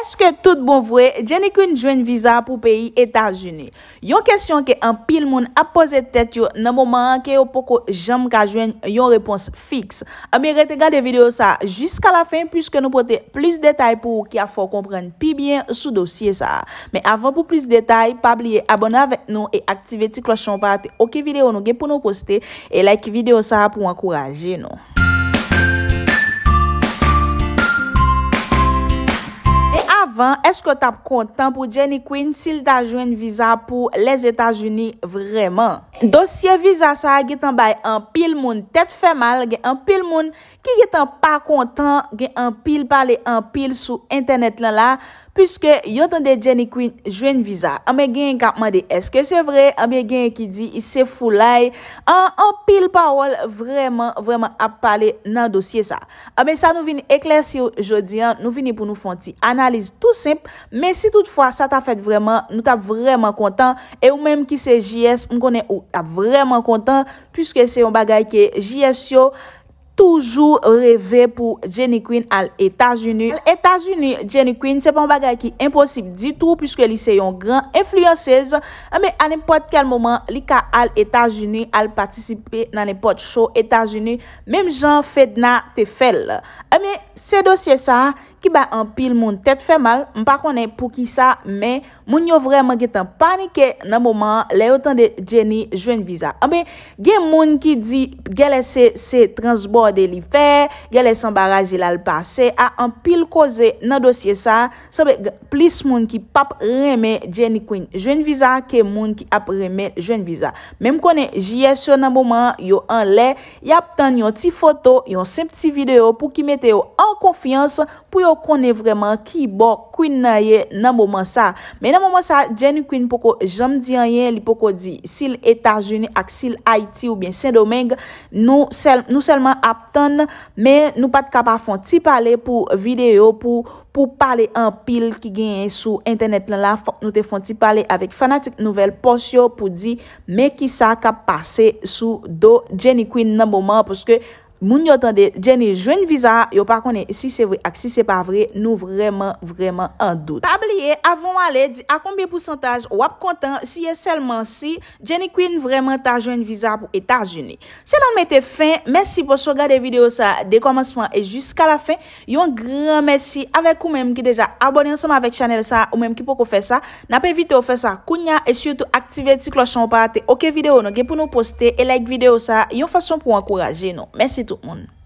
Aske tout bon vwe, jenikoun jwen viza pou peyi Etat-June. Yon kesyon ke an pil moun apose tet yo nan mou man anke yo poko jenm ka jwen yon repons fiks. Ami rete gade video sa jiska la fin pwiske nou pwote plis detay pou ki a fò kompren pi bien sou dosye sa. Me avan pou plis detay, pabliye abonavek nou e aktive ti klochon pa ate oke video nou gen pou nou poste e like video sa pou ankoraje nou. Est-ce que t'as content pour Jenny Quinn s'il t'a joué une visa pour les Etats-Unis vraiment? Dosye viza sa, gen tan bay an pil moun tet fe mal, gen an pil moun ki gen tan pa kontan, gen an pil pale an pil sou internet lan la. Piske yotan de Jenny Quinn jwen viza, ame gen kapman de eske se vre, ame gen ki di se fulay, an pil pa wol vreman, vreman ap pale nan dosye sa. Ame sa nou vini ekler si yo jodi an, nou vini pou nou fonti analize tout simp, men si tout fwa sa ta fet vreman, nou ta vreman kontan, e ou menm ki se JS, m konen ou? Ta vreman kontan pwiske se yon bagay ke JSO toujou revè pou Jenny Quinn al Etaj Unu. Al Etaj Unu, Jenny Quinn se pon bagay ki imposib ditou pwiske li se yon gran enflyansez. Ame anepot kel moman li ka al Etaj Unu al patisipe nan anepot show Etaj Unu. Mem jan fed na te fel. Ame se dosye sa... ki ba an pil moun tèt fè mal, m pa konè pou ki sa, men, moun yo vreman getan panike nan mouman lè yotan de jèni jwen viza. Ambe, gen moun ki di gelè se transborde li fè, gelè se mbarajilal pa, se a an pil koze nan dosye sa, sa be, plis moun ki pap remè jèni kwen jwen viza ke moun ki ap remè jwen viza. Mem konè, jèso nan mouman yo an lè, yap tan yon ti foto, yon se pti video pou ki metè yo an konfians pou yo konè vreman ki bo kwen na ye nan mouman sa. Men nan mouman sa, Jenny Quinn pou ko jom di an yen, li pou ko di sil Etat-Unis ak sil Haiti ou bien Saint-Domingue. Nou selman aptan, men nou pat kapa fon ti pale pou video, pou pale an pil ki genye sou internet lan la. Nou te fon ti pale avik fanatik nouvel posyo pou di men ki sa kap pase sou do Jenny Quinn nan mouman pou skè Moun yotande, jeni jwen viza, yo pa konen si se vre ak si se pa vre, nou vreman vreman an dout. Pabliye, avon wale di akombye pousantaj wap kontan si ye selman si jeni kwen vreman ta jwen viza pou etajuni. Se lan mette fin, mersi pou sou gade video sa dekomanseman e jiska la fin. Yon gran mersi avèk ou mèm ki deja abonye ansama avèk chanel sa ou mèm ki pou kou fè sa. Napè evite ou fè sa kounya e syoutou aktive ti klochon wapate. Ok video nou gen pou nou poste e like video sa yon fason pou ankoraje nou. Mersi tou. on